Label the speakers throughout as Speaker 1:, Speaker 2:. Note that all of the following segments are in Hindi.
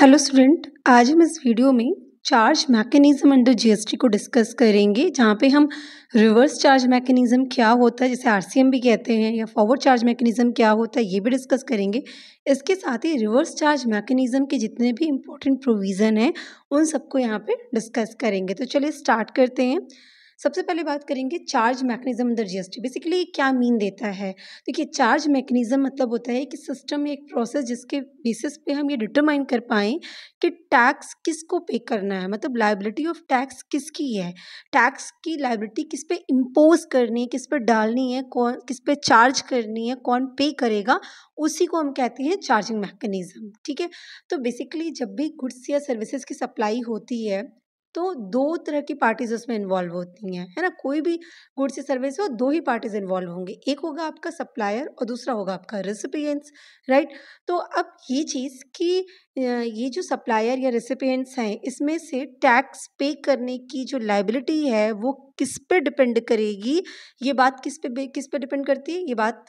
Speaker 1: हेलो स्टूडेंट आज हम इस वीडियो में चार्ज मैकेनिज्म अंडर जीएसटी को डिस्कस करेंगे जहाँ पे हम रिवर्स चार्ज मैकेनिज्म क्या होता है जैसे आरसीएम भी कहते हैं या फॉरवर्ड चार्ज मैकेनिज्म क्या होता है ये भी डिस्कस करेंगे इसके साथ ही रिवर्स चार्ज मैकेनिज्म के जितने भी इम्पोर्टेंट प्रोविज़न हैं उन सबको यहाँ पर डिस्कस करेंगे तो चलिए स्टार्ट करते हैं सबसे पहले बात करेंगे चार्ज मैकेनिज्म अंदर जीएसटी बेसिकली क्या मीन देता है देखिए तो चार्ज मैकेनिज्म मतलब होता है कि सिस्टम में एक प्रोसेस जिसके बेसिस पे हम ये डिटरमाइन कर पाएं कि टैक्स किसको पे करना है मतलब लाइबिलिटी ऑफ टैक्स किसकी है टैक्स की लाइबिलिटी किस पे इम्पोज करनी है किस पे डालनी है कौन किस पे चार्ज करनी है कौन पे करेगा उसी को हम कहते हैं चार्जिंग मैकेनिज्म ठीक है तो बेसिकली जब भी गुड्स या सर्विसेज की सप्लाई होती है तो दो तरह की पार्टीज उसमें इन्वॉल्व होती हैं है ना कोई भी गुड्स या सर्विस हो दो ही पार्टीज इन्वॉल्व होंगे एक होगा आपका सप्लायर और दूसरा होगा आपका रेसिपियंट्स राइट तो अब ये चीज़ कि ये जो सप्लायर या रेसिपियंट्स हैं इसमें से टैक्स पे करने की जो लाइबिलिटी है वो किस पे डिपेंड करेगी ये बात किस पे किस पे डिपेंड करती है ये बात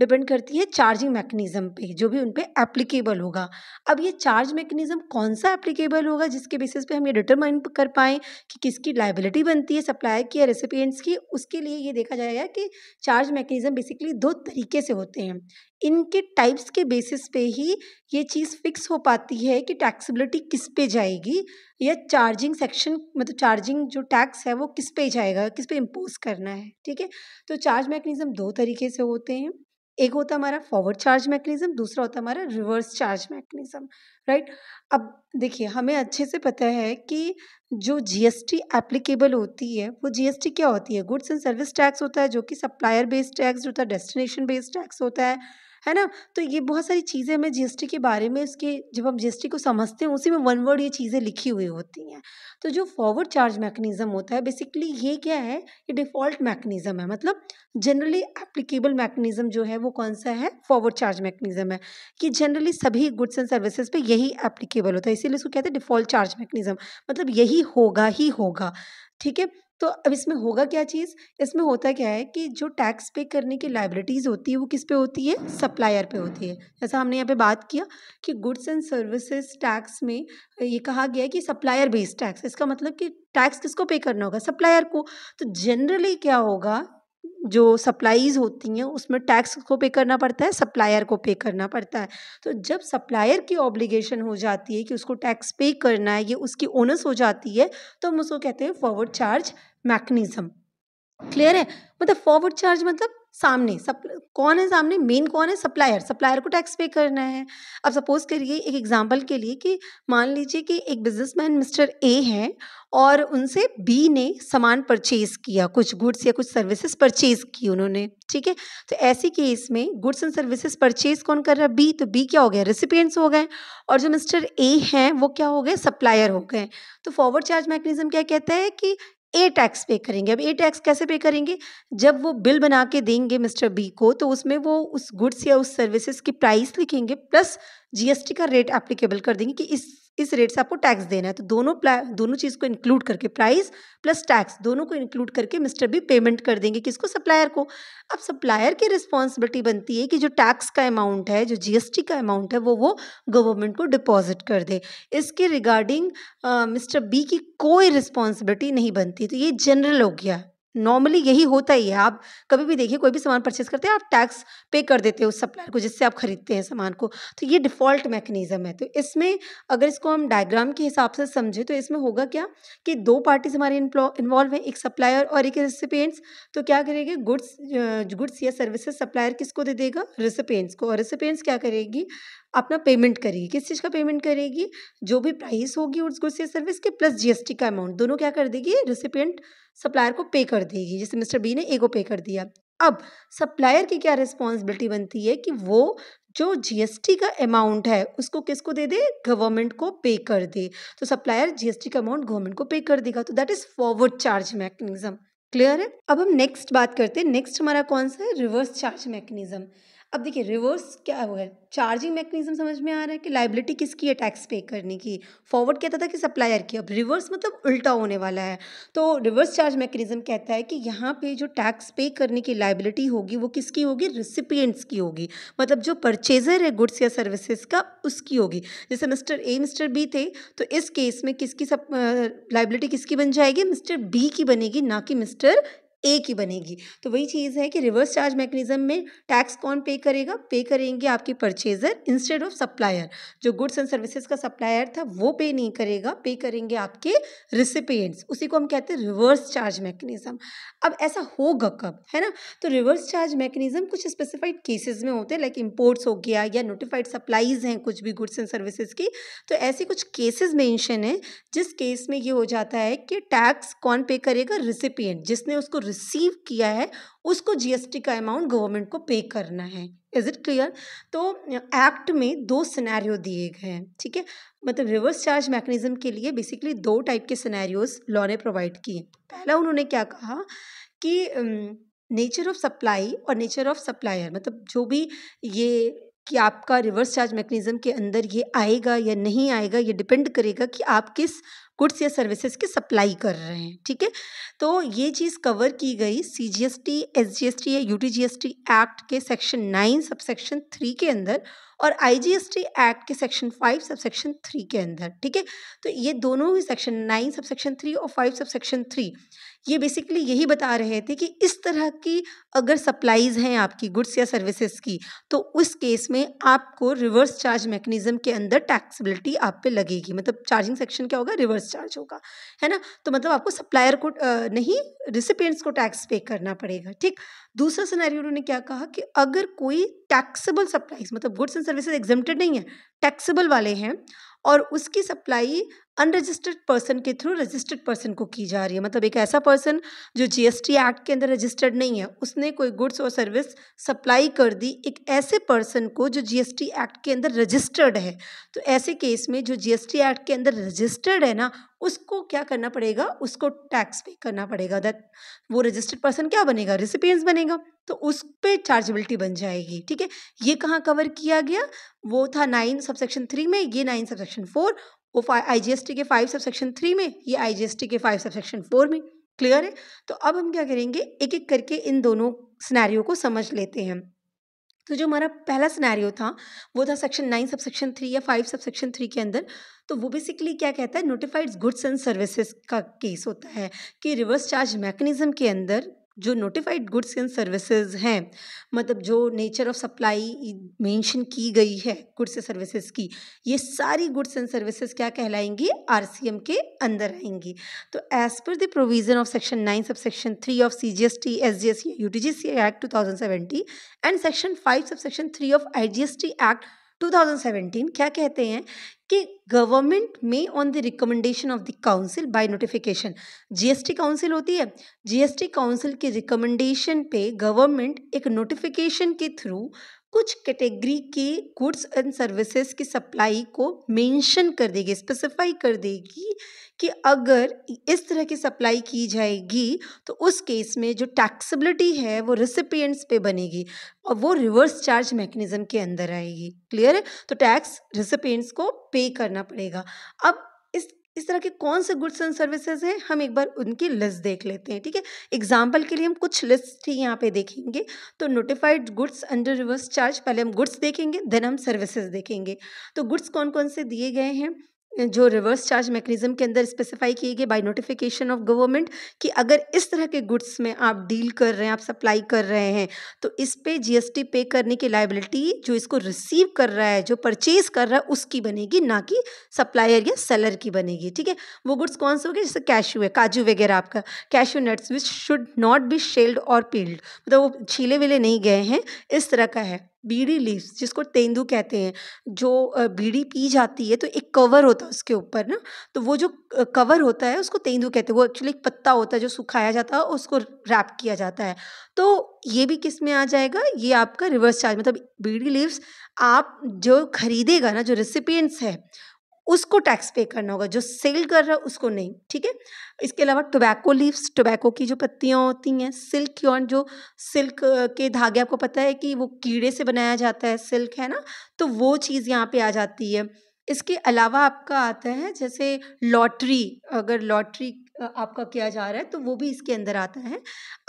Speaker 1: डिपेंड करती है चार्जिंग मैकेनिज्म पे जो भी उन पर एप्लीकेबल होगा अब ये चार्ज मैकेनिज्म कौन सा एप्लीकेबल होगा जिसके बेसिस पे हम ये डिटरमाइन कर पाएँ कि किसकी लाइबिलिटी बनती है सप्लायर की या रेसिपियंट्स की उसके लिए ये देखा जाएगा कि चार्ज मैकेनिज्म बेसिकली दो तरीके से होते हैं इनके टाइप्स के बेसिस पे ही ये चीज़ फिक्स हो पाती है कि टैक्सीबिलिटी किस पे जाएगी या चार्जिंग सेक्शन मतलब चार्जिंग जो टैक्स है वो किस पे जाएगा किस पे इम्पोज करना है ठीक है तो चार्ज मैकेनिज्म दो तरीके से होते हैं एक होता हमारा फॉरवर्ड चार्ज मैकेनिज्म दूसरा होता हमारा रिवर्स चार्ज मैकेनिज्म राइट अब देखिए हमें अच्छे से पता है कि जो जीएसटी एप्लीकेबल होती है वो जीएसटी क्या होती है गुड्स एंड सर्विस टैक्स होता है जो कि सप्लायर बेस्ड टैक्स होता है डेस्टिनेशन बेस्ड टैक्स होता है है ना तो ये बहुत सारी चीज़ें हमें जीएसटी के बारे में उसके जब हम जीएसटी को समझते हैं उसी में वन वर्ड ये चीज़ें लिखी हुई होती हैं तो जो फॉरवर्ड चार्ज मैकेनिज्म होता है बेसिकली ये क्या है ये डिफ़ॉल्ट मैकेनिज्म है मतलब जनरली एप्लीकेबल मैकेनिज्म जो है वो कौन सा है फॉरवर्ड चार्ज मैकेनिज्म है कि जनरली सभी गुड्स एंड सर्विसेज पे यही एप्लीकेबल होता है इसीलिए उसको कहते हैं डिफ़ॉल्ट चार्ज मैकेनिज्म मतलब यही होगा ही होगा ठीक है तो अब इसमें होगा क्या चीज़ इसमें होता क्या है कि जो टैक्स पे करने की लाइबिलिटीज़ होती है वो किस पे होती है सप्लायर पे होती है जैसा हमने यहाँ पे बात किया कि गुड्स एंड सर्विसेज टैक्स में ये कहा गया है कि सप्लायर बेस्ड टैक्स इसका मतलब कि टैक्स किसको पे करना होगा सप्लायर को तो जनरली क्या होगा जो सप्लाईज होती हैं उसमें टैक्स को पे करना पड़ता है सप्लायर को पे करना पड़ता है तो जब सप्लायर की ऑब्लिगेशन हो जाती है कि उसको टैक्स पे करना है ये उसकी ओनस हो जाती है तो हम उसको कहते हैं फॉरवर्ड चार्ज मैकनिज्म क्लियर है मतलब फॉरवर्ड चार्ज मतलब सामने सब कौन है सामने मेन कौन है सप्लायर सप्लायर को टैक्स पे करना है अब सपोज करिए एक एग्जांपल के लिए कि मान लीजिए कि एक बिजनेसमैन मिस्टर ए हैं और उनसे बी ने सामान परचेज किया कुछ गुड्स या कुछ सर्विसेज परचेज की उन्होंने ठीक है तो ऐसे केस में गुड्स एंड सर्विसेज परचेज कौन कर रहा है बी तो बी क्या हो गया रेसिपियंट्स हो गए और जो मिस्टर ए हैं वो क्या हो गए सप्लायर हो गए तो फॉरवर्ड चार्ज मैकेनिज्म क्या कहता है कि ए टैक्स पे करेंगे अब ए टैक्स कैसे पे करेंगे जब वो बिल बना के देंगे मिस्टर बी को तो उसमें वो उस गुड्स या उस सर्विसेज की प्राइस लिखेंगे प्लस जीएसटी का रेट एप्लीकेबल कर देंगे कि इस इस रेट से आपको टैक्स देना है तो दोनों दोनों चीज़ को इंक्लूड करके प्राइस प्लस टैक्स दोनों को इंक्लूड करके मिस्टर बी पेमेंट कर देंगे किसको सप्लायर को अब सप्लायर की रिस्पॉन्सिबिलिटी बनती है कि जो टैक्स का अमाउंट है जो जीएसटी का अमाउंट है वो वो गवर्नमेंट को डिपॉजिट कर दे इसके रिगार्डिंग मिस्टर बी की कोई रिस्पॉन्सिबिलिटी नहीं बनती तो ये जनरल हो गया नॉर्मली यही होता ही है आप कभी भी देखिए कोई भी सामान परचेज करते हैं आप टैक्स पे कर देते हो उस सप्लायर को जिससे आप खरीदते हैं सामान को तो ये डिफ़ॉल्ट मैकेनिज़्म है तो इसमें अगर इसको हम डायग्राम के हिसाब से समझें तो इसमें होगा क्या कि दो पार्टीज हमारे इन्वॉल्व हैं एक सप्लायर और एक रेसिपेंट्स तो क्या करेगी गुड्स गुड्स या सर्विसेज सप्लायर किसको दे देगा रेसिपेंट्स को और रेसिपेंट्स क्या करेगी अपना पेमेंट करेगी किस चीज़ का पेमेंट करेगी जो भी प्राइस होगी उस गुड्स या सर्विस के प्लस जीएसटी का अमाउंट दोनों क्या कर देगी रिसिपियंट सप्लायर को पे कर देगी जैसे मिस्टर बी ने ए को पे कर दिया अब सप्लायर की क्या रिस्पॉन्सिबिलिटी बनती है कि वो जो जीएसटी का अमाउंट है उसको किसको दे दे गवर्नमेंट को पे कर दे तो सप्लायर जीएसटी का अमाउंट गवर्नमेंट को पे कर देगा तो that is forward charge mechanism clear है अब हम नेक्स्ट बात करते हैं नेक्स्ट हमारा कौन सा है रिवर्स चार्ज मैकेनिज्म अब देखिए रिवर्स क्या हुआ है चार्जिंग मैकेनिज्म समझ में आ रहा है कि लाइबिलिटी किसकी है टैक्स पे करने की फॉरवर्ड कहता था कि सप्लायर की अब रिवर्स मतलब उल्टा होने वाला है तो रिवर्स चार्ज मैकेनिज्म कहता है कि यहाँ पे जो टैक्स पे करने की लाइबिलिटी होगी वो किसकी होगी रिसिपियंट्स की होगी मतलब जो परचेजर है गुड्स या सर्विसेज का उसकी होगी जैसे मिस्टर ए मिस्टर बी थे तो इस केस में किसकी सब लाइबिलिटी किसकी बन जाएगी मिस्टर बी की बनेगी ना कि मिस्टर एक ही बनेगी तो वही चीज़ है कि रिवर्स चार्ज मैकेनिज्म में टैक्स कौन पे करेगा पे करेंगे आपके परचेजर इंस्टेड ऑफ सप्लायर जो गुड्स एंड सर्विसेज का सप्लायर था वो पे नहीं करेगा पे करेंगे आपके रिसिपियंट्स उसी को हम कहते हैं रिवर्स चार्ज मैकेनिज्म अब ऐसा होगा कब है ना तो रिवर्स चार्ज मैकेनिज्म कुछ स्पेसिफाइड केसेस में होते हैं लाइक इम्पोर्ट्स हो गया या नोटिफाइड सप्लाईज हैं कुछ भी गुड्स एंड सर्विसेज की तो ऐसे कुछ केसेज मैंशन है जिस केस में ये हो जाता है कि टैक्स कौन पे करेगा रिसिपियंट जिसने उसको रिसीव किया है उसको जीएसटी का अमाउंट गवर्नमेंट को पे करना है इज इट क्लियर तो एक्ट में दो सिनेरियो दिए गए हैं ठीक है मतलब रिवर्स चार्ज मैकेनिज्म के लिए बेसिकली दो टाइप के सिनेरियोस लॉ ने प्रोवाइड किए पहला उन्होंने क्या कहा कि नेचर ऑफ सप्लाई और नेचर ऑफ सप्लायर मतलब जो भी ये कि आपका रिवर्स चार्ज मैकेनिज़्म के अंदर ये आएगा या नहीं आएगा ये डिपेंड करेगा कि आप किस गुड्स या सर्विसेज की सप्लाई कर रहे हैं ठीक है तो ये चीज़ कवर की गई C G S T S G S T या U T G S T act के सेक्शन नाइन सबसेक्शन थ्री के अंदर और आईजीएसटी एक्ट के section five sub section three के अंदर ठीक है तो ये दोनों ही section nine sub section three और फाइव सब सेक्शन थ्री ये बेसिकली यही बता रहे थे कि इस तरह की अगर सप्लाईज हैं आपकी गुड्स या सर्विसेज की तो उस केस में आपको रिवर्स चार्ज मैकेनिज्म के अंदर टैक्सेबिलिटी आप पे लगेगी मतलब चार्जिंग सेक्शन क्या होगा रिवर्स चार्ज होगा है ना तो मतलब आपको सप्लायर को नहीं रिसिपियंट्स को टैक्स पे करना पड़ेगा ठीक दूसरा सिनेरियो उन्होंने क्या कहा कि अगर कोई टैक्सेबल सप्लाईज मतलब गुड्स एंड सर्विसेज एग्जेम्प्टेड नहीं है टैक्सेबल वाले हैं और उसकी सप्लाई अनरजिस्टर्ड पर्सन के थ्रू रजिस्टर्ड पर्सन को की जा रही है मतलब एक ऐसा पर्सन जो जीएसटी एक्ट के अंदर रजिस्टर्ड नहीं है उसने कोई गुड्स और सर्विस सप्लाई कर दी एक ऐसे पर्सन को जो जीएसटी एक्ट के अंदर रजिस्टर्ड है तो ऐसे केस में जो जीएसटी एक्ट के अंदर रजिस्टर्ड है ना उसको क्या करना पड़ेगा उसको टैक्स पे करना पड़ेगा दैट वो रजिस्टर्ड पर्सन क्या बनेगा रिसिपियंस बनेगा तो उस पर चार्जेबिलिटी बन जाएगी ठीक है ये कहाँ कवर किया गया वो था नाइन सबसेक्शन थ्री में ये नाइन सबसेक्शन फोर वो आईजीएसटी के फाइव सब सेक्शन थ्री में ये आईजीएसटी के फाइव सब सेक्शन फोर में क्लियर है तो अब हम क्या करेंगे एक एक करके इन दोनों सिनेरियो को समझ लेते हैं तो जो हमारा पहला सिनेरियो था वो था section nine sub section three या फाइव सब सेक्शन थ्री के अंदर तो वो बेसिकली क्या कहता है नोटिफाइड गुड्स एंड सर्विसेज का केस होता है कि रिवर्स चार्ज मैकेनिज्म के अंदर जो नोटिफाइड गुड्स एंड सर्विसेज हैं मतलब जो नेचर ऑफ सप्लाई मेंशन की गई है गुड्स एंड सर्विसेज की ये सारी गुड्स एंड सर्विसेज क्या कहलाएंगी आरसीएम के अंदर आएंगी तो as per the provision of section nine sub section three of C G S T S G S T G C act two thousand seventy and section five sub section three of I G S T act 2017 क्या कहते हैं कि गवर्नमेंट में on the recommendation of the council by notification GST council होती है जीएसटी काउंसिल के रिकमेंडेशन पे गवर्नमेंट एक नोटिफिकेशन के थ्रू कुछ कैटेगरी के गुड्स एंड सर्विसेज की सप्लाई को मेंशन कर देगी स्पेसिफाई कर देगी कि अगर इस तरह की सप्लाई की जाएगी तो उस केस में जो टैक्सेबिलिटी है वो रिसिपियंट्स पे बनेगी और वो रिवर्स चार्ज मैकेनिज्म के अंदर आएगी क्लियर है तो टैक्स रिसिपियंट्स को पे करना पड़ेगा अब इस तरह के कौन से गुड्स एंड सर्विसेज हैं हम एक बार उनकी लिस्ट देख लेते हैं ठीक है एग्जाम्पल के लिए हम कुछ लिस्ट ही यहाँ पे देखेंगे तो notified goods under reverse charge पहले हम गुड्स देखेंगे देन हम सर्विसेज देखेंगे तो गुड्स कौन कौन से दिए गए हैं जो रिवर्स चार्ज मैकेनिज्म के अंदर स्पेसिफाई किए गए बाय नोटिफिकेशन ऑफ गवर्नमेंट कि अगर इस तरह के गुड्स में आप डील कर रहे हैं आप सप्लाई कर रहे हैं तो इस पे जीएसटी पे करने की लाइबिलिटी जो इसको रिसीव कर रहा है जो परचेज कर रहा है उसकी बनेगी ना कि सप्लायर या सेलर की बनेगी ठीक है वो गुड्स कौन से हो गए जैसे कैशू है काजू वगैरह आपका cashew nuts which should not be shelled और पील्ड मतलब वो छीले विले नहीं गए हैं इस तरह का है बीड़ी लीव्स जिसको तेंदू कहते हैं जो बीड़ी पी जाती है तो एक कवर होता है उसके ऊपर ना तो वो जो कवर होता है उसको तेंदू कहते हैं वो एक्चुअली एक पत्ता होता है जो सुखाया जाता है और उसको रैप किया जाता है तो ये भी किस में आ जाएगा ये आपका रिवर्स चार्ज मतलब बीड़ी लीव्स आप जो खरीदेगा ना जो रेसिपियंट्स है उसको टैक्स पे करना होगा जो सेल कर रहा है उसको नहीं ठीक है इसके अलावा टोबैको लीव्स टोबैको की जो पत्तियाँ होती हैं सिल्क यौन जो सिल्क के धागे आपको पता है कि वो कीड़े से बनाया जाता है सिल्क है ना तो वो चीज़ यहाँ पे आ जाती है इसके अलावा आपका आता है जैसे लॉटरी अगर लॉटरी आपका किया जा रहा है तो वो भी इसके अंदर आता है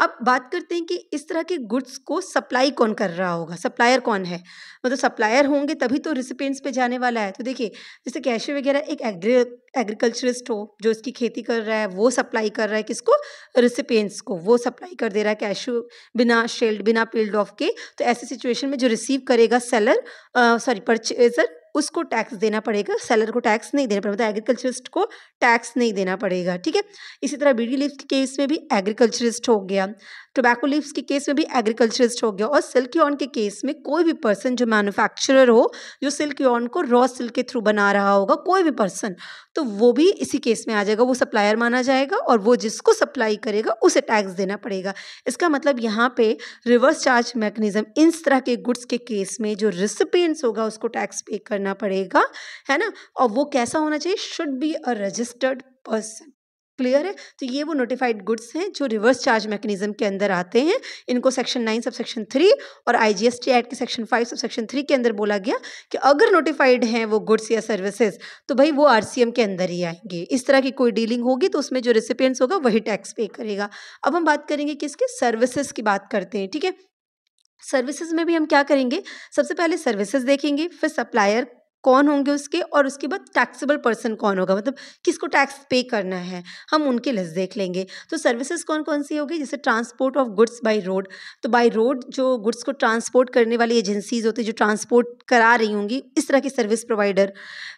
Speaker 1: अब बात करते हैं कि इस तरह के गुड्स को सप्लाई कौन कर रहा होगा सप्लायर कौन है मतलब सप्लायर होंगे तभी तो रिसिपेंट्स पे जाने वाला है तो देखिए जैसे कैशे वगैरह एक एग्री एग्रीकल्चरिस्ट हो जो इसकी खेती कर रहा है वो सप्लाई कर रहा है किसको रिसिपेंट्स को वो सप्लाई कर दे रहा है कैशो बिना शेल्ड बिना पेल्ड ऑफ के तो ऐसे सिचुएशन में जो रिसीव करेगा सेलर सॉरी परचेजर उसको टैक्स देना पड़ेगा सेलर को टैक्स नहीं देना पड़ेगा मतलब एग्रीकल्चरिस्ट को टैक्स नहीं देना पड़ेगा ठीक है इसी तरह बीडी लिफ्ट केस में भी एग्रीकल्चरिस्ट हो गया टोबैको लीव्स के केस में भी एग्रीकल्चरिस्ट हो गया और सिल्क यॉन के केस में कोई भी पर्सन जो मैन्युफैक्चरर हो जो सिल्क यॉन को रॉ सिल्क के थ्रू बना रहा होगा कोई भी पर्सन तो वो भी इसी केस में आ जाएगा वो सप्लायर माना जाएगा और वो जिसको सप्लाई करेगा उसे टैक्स देना पड़ेगा इसका मतलब यहाँ पे रिवर्स चार्ज मैकेनिज्म इन तरह के गुड्स के केस में जो रिसिपियंट्स होगा उसको टैक्स पे करना पड़ेगा है ना और वो कैसा होना चाहिए should be a registered person clear है तो ये वो नोटिफाइड गुड्स हैं जो रिवर्स चार्ज मैकेनिज्म के अंदर आते हैं इनको section nine sub section three और I G S T act के section five sub section three के अंदर बोला गया कि अगर नोटिफाइड हैं वो गुड्स या सर्विसेज तो भाई वो आर सी एम के अंदर ही आएंगे इस तरह की कोई डीलिंग होगी तो उसमें जो रिसिपियंट्स होगा वही टैक्स पे करेगा अब हम बात करेंगे किसके सर्विसेज की बात करते हैं ठीक है सर्विसेज में भी हम क्या करेंगे सबसे पहले सर्विसेज देखेंगे फिर सप्लायर कौन होंगे उसके और उसके बाद टैक्सेबल पर्सन कौन होगा मतलब किसको टैक्स पे करना है हम उनके लिस्ट देख लेंगे तो सर्विसेज कौन कौन सी होगी जैसे transport of goods by road तो बाय रोड जो गुड्स को ट्रांसपोर्ट करने वाली एजेंसीज होती है जो ट्रांसपोर्ट करा रही होंगी इस तरह की सर्विस प्रोवाइडर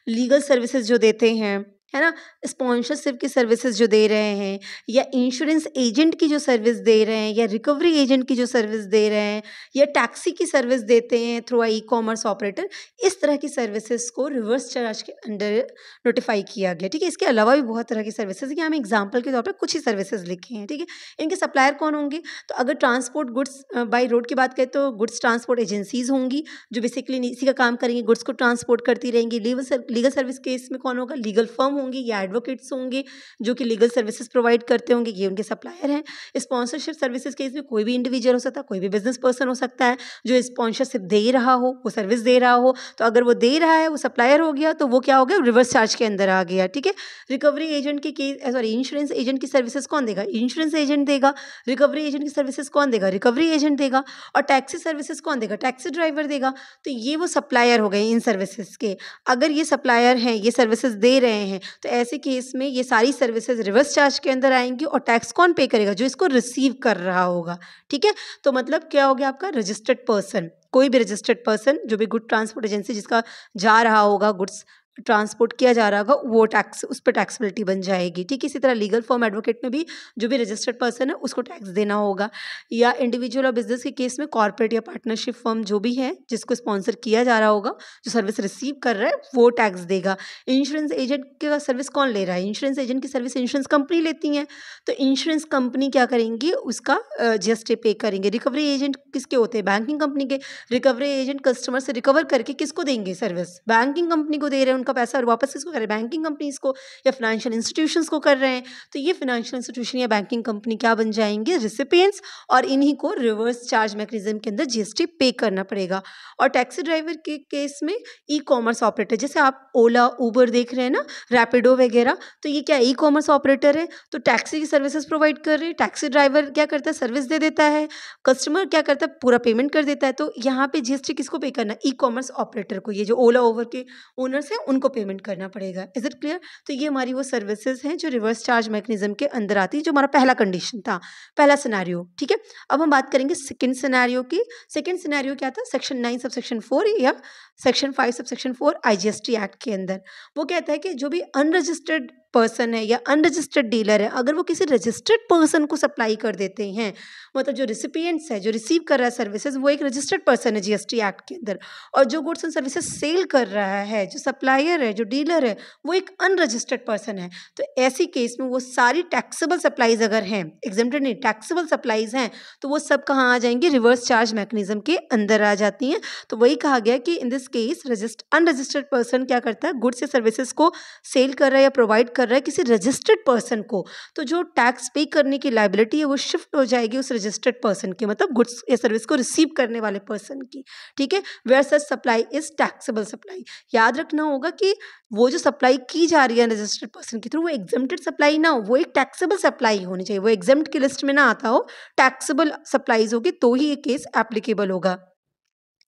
Speaker 1: लीगल सर्विसेज जो देते हैं है ना स्पॉन्सरशिप की सर्विसेज जो दे रहे हैं या इंश्योरेंस एजेंट की जो सर्विस दे रहे हैं या रिकवरी एजेंट की जो सर्विस दे रहे हैं या टैक्सी की सर्विस देते हैं थ्रू आई कॉमर्स ऑपरेटर इस तरह की सर्विसेज को रिवर्स चार्ज के अंडर नोटिफाई किया गया ठीक है इसके अलावा भी बहुत तरह की सर्विसेज की हम एग्जाम्पल के तौर पर कुछ ही सर्विसेज लिखे हैं ठीक है इनके सप्लायर कौन होंगे तो अगर ट्रांसपोर्ट गुड्स बाई रोड की बात करें तो गुड्स ट्रांसपोर्ट एजेंसीज होंगी जो बेसिकली इसी का काम करेंगी गुड्स को ट्रांसपोर्ट करती रहेंगी लीगल लीगल सर्विस केस में कौन होगा लीगल फर्म होंगी या एडवोकेट्स होंगे जो कि लीगल सर्विसेज प्रोवाइड करते होंगे ये उनके सप्लायर हैं स्पॉन्सरशिप सर्विसेज के इसमें कोई भी इंडिविजुअल हो सकता है कोई भी बिजनेस पर्सन हो सकता है जो स्पॉन्सरशिप दे रहा हो वो सर्विस दे रहा हो तो अगर वो दे रहा है वो सप्लायर हो गया तो वो क्या हो गया रिवर्स चार्ज के अंदर आ गया ठीक है रिकवरी एजेंट eh, की सॉरी इंश्योरेंस एजेंट की सर्विसेज कौन देगा इंश्योरेंस एजेंट देगा रिकवरी एजेंट की सर्विसेज कौन देगा रिकवरी एजेंट देगा और टैक्सी सर्विसेज कौन देगा टैक्सी ड्राइवर देगा तो ये वो सप्लायर हो गए इन सर्विसेज के अगर ये सप्लायर हैं ये सर्विसेज दे रहे हैं तो ऐसे केस में ये सारी सर्विसेज रिवर्स चार्ज के अंदर आएंगी और टैक्स कौन पे करेगा जो इसको रिसीव कर रहा होगा ठीक है तो मतलब क्या हो गया आपका रजिस्टर्ड पर्सन कोई भी रजिस्टर्ड पर्सन जो भी गुड ट्रांसपोर्ट एजेंसी जिसका जा रहा होगा गुड्स ट्रांसपोर्ट किया जा रहा होगा वो टैक्स उस पर टैक्सबिलिटी बन जाएगी ठीक इसी तरह लीगल फॉर्म एडवोकेट में भी जो भी रजिस्टर्ड पर्सन है उसको टैक्स देना होगा या इंडिविजुअल और बिजनेस के केस में कॉर्पोरेट या पार्टनरशिप फॉर्म जो भी है जिसको स्पॉन्सर किया जा रहा होगा जो सर्विस रिसीव कर रहा है वो टैक्स देगा इंश्योरेंस एजेंट का सर्विस कौन ले रहा है इंश्योरेंस एजेंट की सर्विस इंश्योरेंस कंपनी लेती हैं तो इंश्योरेंस कंपनी क्या करेंगी उसका जीएसटी पे करेंगे रिकवरी एजेंट किसके होते हैं बैंकिंग कंपनी के रिकवरी एजेंट कस्टमर से रिकवर करके किसको देंगे सर्विस बैंकिंग कंपनी को दे रहे हैं उनका पैसा वापस किसको कर रहे हैं बैंकिंग कंपनीज को या फाइनेंशियल इंस्टीट्यूशन को कर रहे हैं तो ये फाइनेंशियल इंस्टीट्यूशन या बैंकिंग कंपनी क्या बन जाएंगे रिसिपियंट्स और इन्हीं को रिवर्स चार्ज मैकेनिज्म के अंदर जीएसटी पे करना पड़ेगा और टैक्सी ड्राइवर के केस में ई कॉमर्स ऑपरेटर जैसे आप ओला ऊबर देख रहे हैं ना रैपिडो वगैरह तो ये क्या ई कॉमर्स ऑपरेटर है तो टैक्सी की सर्विसेज प्रोवाइड कर रहे हैं टैक्सी ड्राइवर क्या करता है सर्विस दे देता है कस्टमर क्या करता है पूरा पेमेंट कर देता है तो यहाँ पे जीएसटी किसको पे करना ई कॉमर्स ऑपरेटर को ये जो ओला ओवर के ओनर्स हैं उनको पेमेंट करना पड़ेगा इज़ इट क्लियर तो ये हमारी वो सर्विसेज हैं जो रिवर्स चार्ज मैकेनिज्म के अंदर आती है जो हमारा पहला कंडीशन था पहला सिनेरियो ठीक है अब हम बात करेंगे सेकेंड सिनेरियो की सेकेंड सिनेरियो क्या था सेक्शन नाइन सब सेक्शन फोर या सेक्शन फाइव सब सेक्शन फोर आई एक्ट के अंदर वो कहता है कि जो भी अनरजिस्टर्ड पर्सन है या अनरजिस्टर्ड डीलर है अगर वो किसी रजिस्टर्ड पर्सन को सप्लाई कर देते हैं मतलब जो रिसिपियंट्स है जो रिसीव कर रहा है सर्विसेज वो एक रजिस्टर्ड पर्सन है जीएसटी एक्ट के अंदर और जो गुड्स एंड सर्विसेज सेल कर रहा है जो सप्लायर है जो डीलर है वो एक अनरजिस्टर्ड पर्सन है तो ऐसी केस में वो सारी टैक्सेबल सप्लाईज अगर हैं एग्जामेटेड नहीं टैक्सेबल सप्लाईज हैं तो वो सब कहाँ आ जाएंगी रिवर्स चार्ज मैकेनिज्म के अंदर आ जाती हैं तो वही कहा गया कि इन दिस केस रजिस्ट अनरजिस्टर्ड पर्सन क्या करता है गुड्स या सर्विसेज को सेल कर रहा है या प्रोवाइड कर कर रहा है किसी रजिस्टर्ड पर्सन को तो जो टैक्स पे करने की लाइबिलिटी है वो शिफ्ट हो जाएगी उस रजिस्टर्ड पर्सन की मतलब गुड्स या सर्विस को रिसीव करने वाले पर्सन की ठीक है where such supply is taxable supply याद रखना होगा कि वो जो सप्लाई की जा रही है रजिस्टर्ड पर्सन के थ्रू वो एग्जामेड सप्लाई ना हो वो एक टैक्सेबल सप्लाई होनी चाहिए वो एग्जाम की लिस्ट में ना आता हो टैक्सेबल सप्लाईज होगी तो ही ये केस एप्लीकेबल होगा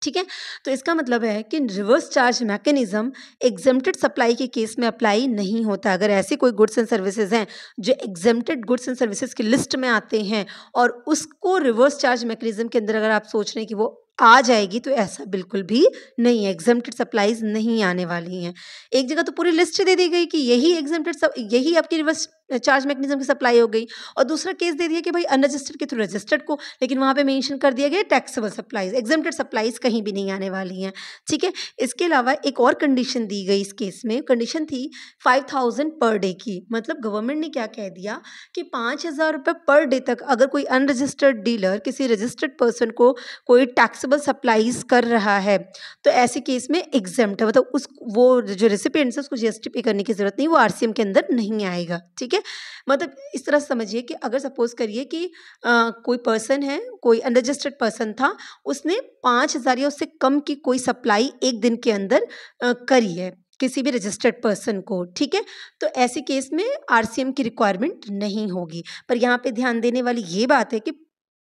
Speaker 1: ठीक है तो इसका मतलब है कि reverse charge mechanism exempted supply के केस में अप्लाई नहीं होता अगर ऐसे कोई गुड्स एंड सर्विसेज हैं जो एग्जेम्प्टेड गुड्स एंड सर्विसेज की लिस्ट में आते हैं और उसको रिवर्स चार्ज मैकेनिज्म के अंदर अगर आप सोच रहे हैं कि वो आ जाएगी तो ऐसा बिल्कुल भी नहीं है एग्जाम्प्टेड सप्लाईज नहीं आने वाली हैं एक जगह तो पूरी लिस्ट दे दी गई कि यही सब यही आपकी रिवर्स चार्ज मैकेजम की सप्लाई हो गई और दूसरा केस दे दिया कि भाई अनरजिस्टर्ड के थ्रू रजिस्टर्ड को लेकिन वहाँ पे मेंशन कर दिया गया टैक्सेबल सप्लाईज एग्जामेटेड सप्लाईज कहीं भी नहीं आने वाली हैं ठीक है इसके अलावा एक और कंडीशन दी गई इस केस में कंडीशन थी फाइव थाउजेंड पर डे की मतलब गवर्नमेंट ने क्या कह दिया कि पाँच हज़ार रुपये पर डे तक अगर कोई अनरजिस्टर्ड डीलर किसी रजिस्टर्ड पर्सन को कोई टैक्सेबल सप्लाईज कर रहा है तो ऐसे केस में एग्जाम्ट मतलब उस वो जो रेसिपेंट्स है उसको जी पे करने की ज़रूरत नहीं वो आर के अंदर नहीं आएगा ठीक है है मतलब इस तरह समझिए कि अगर सपोज करिए कि आ, कोई पर्सन है कोई अनरजिस्टर्ड पर्सन था उसने पाँच हज़ार या उससे कम की कोई सप्लाई एक दिन के अंदर आ, करी है किसी भी रजिस्टर्ड पर्सन को ठीक है तो ऐसे केस में आरसीएम की रिक्वायरमेंट नहीं होगी पर यहाँ पे ध्यान देने वाली ये बात है कि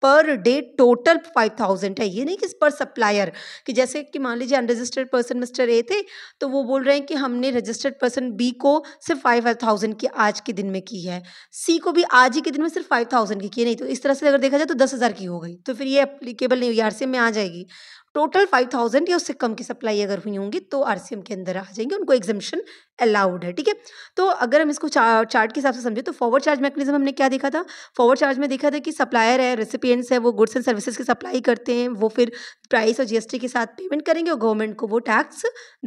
Speaker 1: per day total five thousand है ये नहीं कि पर सप्लायर कि जैसे कि मान लीजिए अनरजिस्टर्ड पर्सन मिस्टर ए थे तो वो बोल रहे हैं कि हमने रजिस्टर्ड पर्सन बी को सिर्फ फाइव थाउजेंड की आज के दिन में की है सी को भी आज ही के दिन में सिर्फ फाइव थाउजेंड की की नहीं तो इस तरह से अगर देखा जाए तो दस हज़ार की हो गई तो फिर ये अप्लीकेबल नहीं हुई आर में आ जाएगी टोटल फाइव थाउजेंड या उससे कम की सप्लाई अगर हुई होंगी तो आर के अंदर आ जाएंगे उनको एग्जामेशन अलाउड है ठीक है तो अगर हम इसको चार, चार्ट के हिसाब से समझे तो फॉरवर्ड चार्ज मैकेनिज्म हमने क्या देखा था फॉरवर्ड चार्ज में देखा था कि सप्लायर है रेसिपियंट्स है वो गुड्स एंड सर्विसेज की सप्लाई करते हैं वो फिर प्राइस और जीएसटी के साथ पेमेंट करेंगे और गवर्नमेंट को वो टैक्स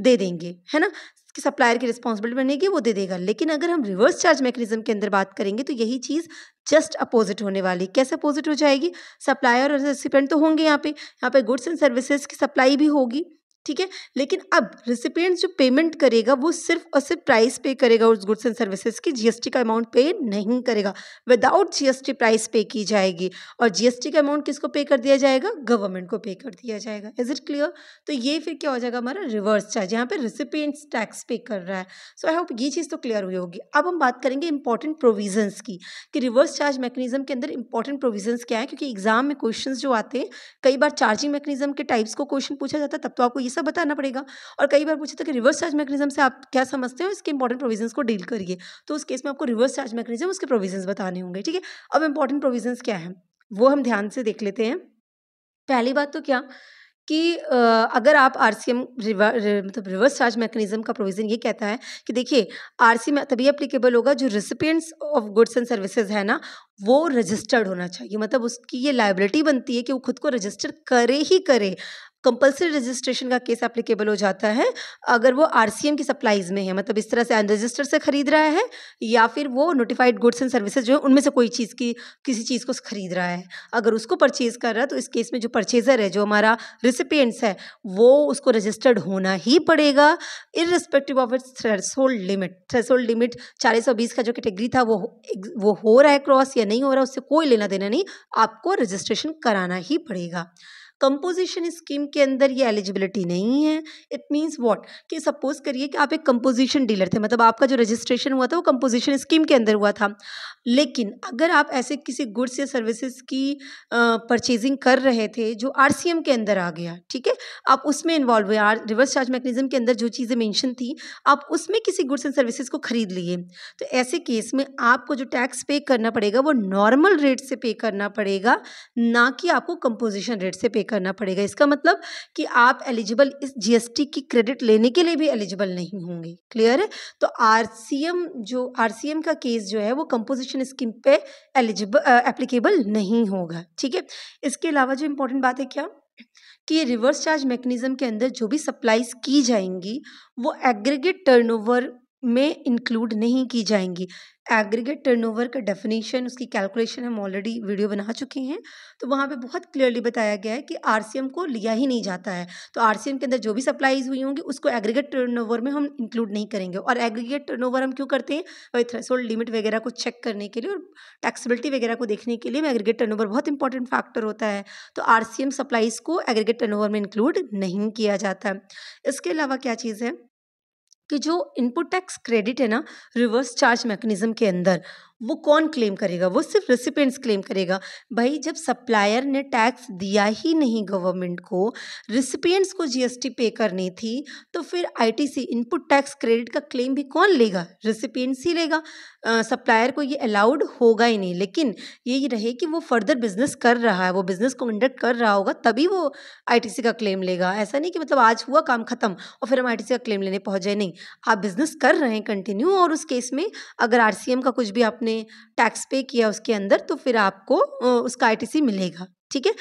Speaker 1: दे देंगे है ना कि सप्लायर की रिस्पॉन्सिबिलिटी बनेगी वो दे देगा लेकिन अगर हम रिवर्स चार्ज मैकेनिज्म के अंदर बात करेंगे तो यही चीज़ जस्ट अपोजिट होने वाली कैसे अपोजिट हो जाएगी सप्लायर और रेसिपेंट तो होंगे यहाँ पे यहाँ पे गुड्स एंड सर्विसेज की सप्लाई भी होगी ठीक है लेकिन अब रिसिपियंट जो पेमेंट करेगा वो सिर्फ और सिर्फ प्राइस पे करेगा उस गुड्स एंड सर्विसेज की जीएसटी का अमाउंट पे नहीं करेगा विदाउट जीएसटी प्राइस पे की जाएगी और जीएसटी का अमाउंट किसको पे कर दिया जाएगा गवर्नमेंट को पे कर दिया जाएगा इज इट क्लियर तो ये फिर क्या हो जाएगा हमारा रिवर्स चार्ज यहाँ पर रिसिपियंट टैक्स पे कर रहा है सो आई होप ये चीज़ तो क्लियर हुई होगी अब हम बात करेंगे इंपॉर्टेंट प्रोविजन की कि रिवर्स चार्ज मैकेनिज्म के अंदर इंपॉर्टेंट प्रोविजन क्या है क्योंकि एग्जाम में क्वेश्चन जो आते हैं कई बार चार्जिंग मैकेनिज्म के टाइप्स को क्वेश्चन पूछा जाता है तब तो आपको ये सब बताना पड़ेगा और कई बार पूछे तो कि रिवर्स चार्ज मैकेनिज्म से आप क्या समझते हो इसके इंपॉर्टेंट प्रोविजंस को डील करिए तो उस केस में आपको रिवर्स चार्ज मैकेनिज्म उसके प्रोविजंस बताने होंगे ठीक है अब इंपॉर्टेंट प्रोविजंस क्या है वो हम ध्यान से देख लेते हैं पहली बात तो क्या कि अगर आप आर सी एम मतलब रिवर्स चार्ज मैकेनिज्म का प्रोविज़न ये कहता है कि देखिए आर सी में तभी अप्लीकेबल होगा जो recipients of goods and services है ना वो रजिस्टर्ड होना चाहिए मतलब उसकी ये लाइबिलिटी बनती है कि वो खुद को रजिस्टर करे ही करे कंपलसरी रजिस्ट्रेशन का केस एप्लीकेबल हो जाता है अगर वो आर की सप्लाईज में है मतलब इस तरह से अनरजिस्टर से खरीद रहा है या फिर वो नोटिफाइड गुड्स एंड सर्विसेज जो है उनमें से कोई चीज़ की किसी चीज़ को खरीद रहा है अगर उसको परचेज़ कर रहा है तो इस केस में जो परचेज़र है जो हमारा रिसिपियंट्स है वो उसको रजिस्टर्ड होना ही पड़ेगा respective of its threshold limit threshold limit चार सौ बीस का जो कैटेगरी था वो वो हो रहा है क्रॉस या नहीं हो रहा उससे कोई लेना देना नहीं आपको रजिस्ट्रेशन कराना ही पड़ेगा कंपोजिशन स्कीम के अंदर ये एलिजिबिलिटी नहीं है इट मीन्स वॉट कि सपोज करिए कि आप एक कंपोजिशन डीलर थे मतलब आपका जो रजिस्ट्रेशन हुआ था वो कंपोजिशन स्कीम के अंदर हुआ था लेकिन अगर आप ऐसे किसी गुड्स या सर्विसेज की परचेजिंग कर रहे थे जो आर के अंदर आ गया ठीक है आप उसमें इन्वॉल्व हुए आर रिवर्स चार्ज मैकेनिज्म के अंदर जो चीज़ें मैंशन थी आप उसमें किसी गुड्स एंड सर्विसेज को खरीद लिए तो ऐसे केस में आपको जो टैक्स पे करना पड़ेगा वो नॉर्मल रेट से पे करना पड़ेगा ना कि आपको कंपोजिशन रेट से पे करना पड़ेगा इसका मतलब कि आप एलिजिबल इस जीएसटी की क्रेडिट लेने के लिए भी एलिजिबल नहीं होंगे क्लियर है तो आरसीएम जो आरसीएम का केस जो है वो कंपोजिशन स्कीम पे एलिजिबल एप्लीकेबल नहीं होगा ठीक है इसके अलावा जो इम्पोर्टेंट बात है क्या कि रिवर्स चार्ज मैकेनिज्म के अंदर जो भी सप्लाईज की जाएंगी वो एग्रीगेट टर्नओवर में इंक्लूड नहीं की जाएंगी एग्रीगेट टर्नओवर का डेफिनेशन उसकी कैलकुलेशन हम ऑलरेडी वीडियो बना चुके हैं तो वहाँ पे बहुत क्लियरली बताया गया है कि आर को लिया ही नहीं जाता है तो आर के अंदर जो भी सप्लाईज हुई होंगी उसको एग्रीगेट टर्नओवर में हम इंक्लूड नहीं करेंगे और एग्रीगेट टर्नओवर हम क्यों करते हैं भाई थ्रेस लिमिट वगैरह को चेक करने के लिए और टैक्सीबिलिटी वगैरह को देखने के लिए एग्रीगेट टर्न बहुत इंपॉर्टेंट फैक्टर होता है तो आर सप्लाईज को एग्रीगेट टर्न में इंक्लूड नहीं किया जाता इसके अलावा क्या चीज़ है कि जो इनपुट टैक्स क्रेडिट है ना रिवर्स चार्ज मैकेनिज्म के अंदर वो कौन क्लेम करेगा वो सिर्फ रिसिपेंट्स क्लेम करेगा भाई जब सप्लायर ने टैक्स दिया ही नहीं गवर्नमेंट को रिसिपियंट्स को जीएसटी पे करनी थी तो फिर आईटीसी इनपुट टैक्स क्रेडिट का क्लेम भी कौन लेगा रिसिपियंट्स ही लेगा सप्लायर को ये अलाउड होगा ही नहीं लेकिन ये रहे कि वो फर्दर बिजनेस कर रहा है वो बिजनेस को कंडक्ट कर रहा होगा तभी वो आई का क्लेम लेगा ऐसा नहीं कि मतलब आज हुआ काम खत्म और फिर हम आई का क्लेम लेने पहुंच जाए नहीं आप बिजनेस कर रहे हैं कंटिन्यू और उस केस में अगर आर का कुछ भी आपने आपने टैक्स पे किया उसके अंदर तो फिर आपको उसका आई मिलेगा ठीक है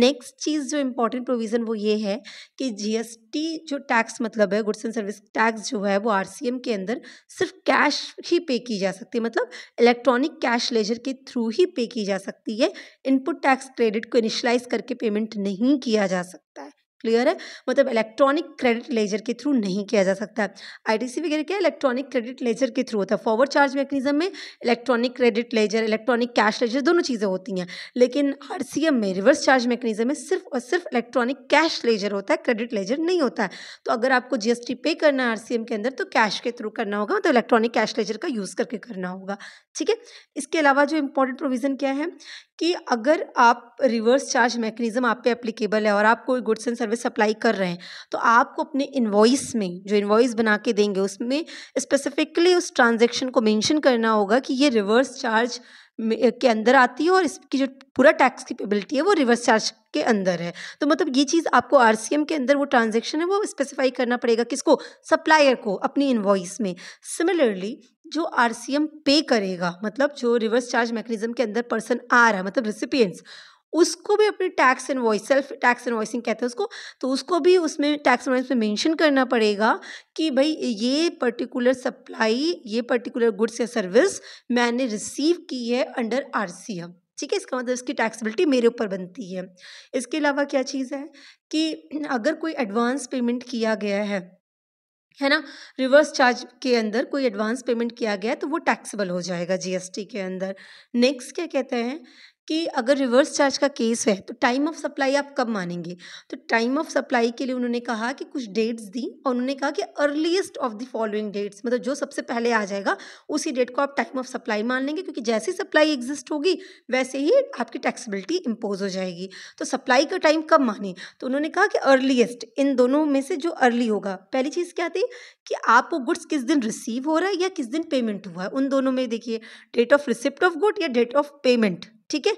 Speaker 1: नेक्स्ट चीज़ जो इम्पोर्टेंट प्रोविज़न वो ये है कि जीएसटी जो टैक्स मतलब है गुड्स एंड सर्विस टैक्स जो है वो आरसीएम के अंदर सिर्फ कैश ही पे की जा सकती है मतलब इलेक्ट्रॉनिक कैश लेजर के थ्रू ही पे की जा सकती है इनपुट टैक्स क्रेडिट को इनिशलाइज करके पेमेंट नहीं किया जा सकता है क्लियर है मतलब इलेक्ट्रॉनिक क्रेडिट लेजर के थ्रू नहीं किया जा सकता आईटीसी वगैरह क्या इलेक्ट्रॉनिक क्रेडिट लेजर के थ्रू होता है फॉरवर्ड चार्ज मैकेनिज्म में electronic credit ledger electronic cash ledger दोनों चीज़ें होती हैं लेकिन आर में रिवर्स चार्ज मैकेनिज्म में सिर्फ और सिर्फ इलेक्ट्रॉनिक कैश लेजर होता है क्रेडिट लेजर नहीं होता है तो अगर आपको जीएसटी पे करना है आरसीएम के अंदर तो कैश के थ्रू करना होगा मतलब तो इलेक्ट्रॉनिक कैश लेजर का यूज़ करके करना होगा ठीक है इसके अलावा जो इम्पोर्टेंट प्रोविज़न क्या है कि अगर आप रिवर्स चार्ज मैकेनिज्म आप पे एप्लीकेबल है और आप कोई गुड्स एंड सर्विस अप्लाई कर रहे हैं तो आपको अपने इन्वॉइस में जो इन्वॉइस बना के देंगे उसमें स्पेसिफिकली उस ट्रांजेक्शन को मेंशन करना होगा कि ये रिवर्स चार्ज के अंदर आती है और इसकी जो पूरा टैक्स की पेबिलिटी है वो रिवर्स चार्ज के अंदर है तो मतलब ये चीज़ आपको आर के अंदर वो ट्रांजेक्शन है वो स्पेसिफाई करना पड़ेगा किसको सप्लायर को अपनी इन्वॉइस में सिमिलरली जो आर पे करेगा मतलब जो रिवर्स चार्ज मैकेनिज्म के अंदर पर्सन आ रहा है मतलब रेसिपियंट्स उसको भी अपने tax invoice self tax invoicing कहते हैं उसको तो उसको भी उसमें टैक्स एंड वॉइस में मेंशन करना पड़ेगा कि भाई ये पर्टिकुलर सप्लाई ये पर्टिकुलर गुड्स या सर्विस मैंने रिसीव की है अंडर आर सी एम ठीक है इसका मतलब इसकी टैक्सीबिलिटी मेरे ऊपर बनती है इसके अलावा क्या चीज़ है कि अगर कोई एडवांस पेमेंट किया गया है है ना रिवर्स चार्ज के अंदर कोई एडवांस पेमेंट किया गया तो वो टैक्सेबल हो जाएगा जीएसटी के अंदर नेक्स्ट क्या कहते हैं कि अगर रिवर्स चार्ज का केस है तो टाइम ऑफ सप्लाई आप कब मानेंगे तो टाइम ऑफ सप्लाई के लिए उन्होंने कहा कि कुछ डेट्स दी और उन्होंने कहा कि earliest of the following dates मतलब जो सबसे पहले आ जाएगा उसी डेट को आप टाइम ऑफ सप्लाई मान लेंगे क्योंकि जैसी सप्लाई एग्जिस्ट होगी वैसे ही आपकी टैक्सीबिलिटी इम्पोज हो जाएगी तो सप्लाई का टाइम कब माने तो उन्होंने कहा कि अर्लीस्ट इन दोनों में से जो अर्ली होगा पहली चीज़ क्या थी कि आपको गुड्स किस दिन रिसीव हो रहा है या किस दिन पेमेंट हुआ है उन दोनों में देखिए date of receipt of good या डेट ऑफ पेमेंट ठीक है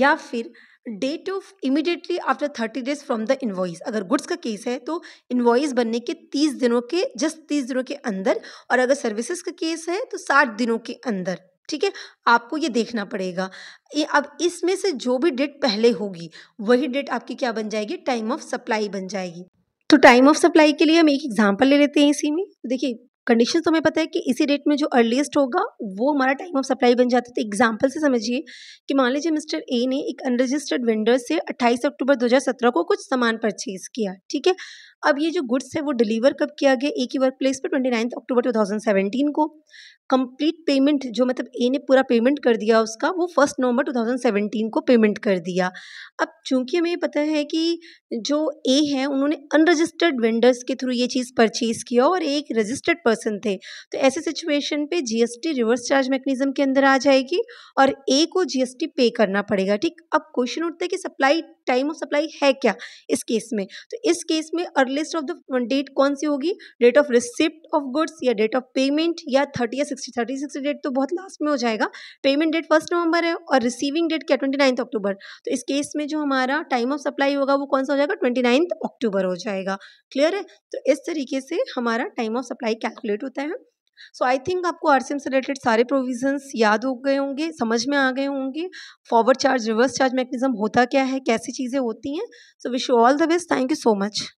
Speaker 1: या फिर date of immediately after thirty days from the invoice अगर गुड्स का केस है तो इन्वॉइस बनने के तीस दिनों के जस्ट तीस दिनों के अंदर और अगर सर्विसेज का केस है तो साठ दिनों के अंदर ठीक है आपको ये देखना पड़ेगा ये अब इसमें से जो भी डेट पहले होगी वही डेट आपकी क्या बन जाएगी टाइम ऑफ सप्लाई बन जाएगी तो टाइम ऑफ सप्लाई के लिए हम एक एग्जाम्पल ले लेते हैं इसी में देखिए कंडीशन तो हमें पता है कि इसी डेट में जो अर्लीस्ट होगा वो हमारा टाइम ऑफ सप्लाई बन जाता है तो एग्जाम्पल से समझिए कि मान लीजिए मिस्टर ए ने एक अनरजिस्टर्ड वेंडर से 28 अक्टूबर 2017 को कुछ सामान परचेज किया ठीक है अब ये जो गुड्स है वो डिलीवर कब किया गया ए की वर्क प्लेस पर twenty ninth October two thousand seventeen को कंप्लीट पेमेंट जो मतलब ए ने पूरा पेमेंट कर दिया उसका वो first November two thousand seventeen को पेमेंट कर दिया अब चूंकि हमें पता है कि जो ए है उन्होंने अनरजिस्टर्ड वेंडर्स के थ्रू ये चीज़ परचेज़ किया और एक रजिस्टर्ड पर्सन थे तो ऐसे सिचुएशन पे जीएसटी रिवर्स चार्ज मैकेनिज्म के अंदर आ जाएगी और ए को जीएसटी पे करना पड़ेगा ठीक अब क्वेश्चन उठता है कि सप्लाई टाइम ऑफ सप्लाई है क्या इस केस में तो इस केस में earliest of the date कौन सी होगी date of receipt of goods या डेट ऑफ पेमेंट या थर्टी या सिक्सटी थर्टी सिक्सटी डेट तो बहुत लास्ट में हो जाएगा पेमेंट डेट फर्स्ट नवंबर है और रिसीविंग डेट क्या ट्वेंटी नाइन्थ अक्टूबर तो इस केस में जो हमारा टाइम ऑफ सप्लाई होगा वो कौन सा हो जाएगा ट्वेंटी नाइन्थ अक्टूबर हो जाएगा क्लियर है तो इस तरीके से हमारा टाइम ऑफ सप्लाई कैलकुलेट होता है सो आई थिंक आपको आर सी एम से रिलेटेड सारे प्रोविजंस याद हो गए होंगे समझ में आ गए होंगे forward charge reverse charge mechanism होता क्या है कैसी चीज़ें होती हैं so wish you all the best thank you so much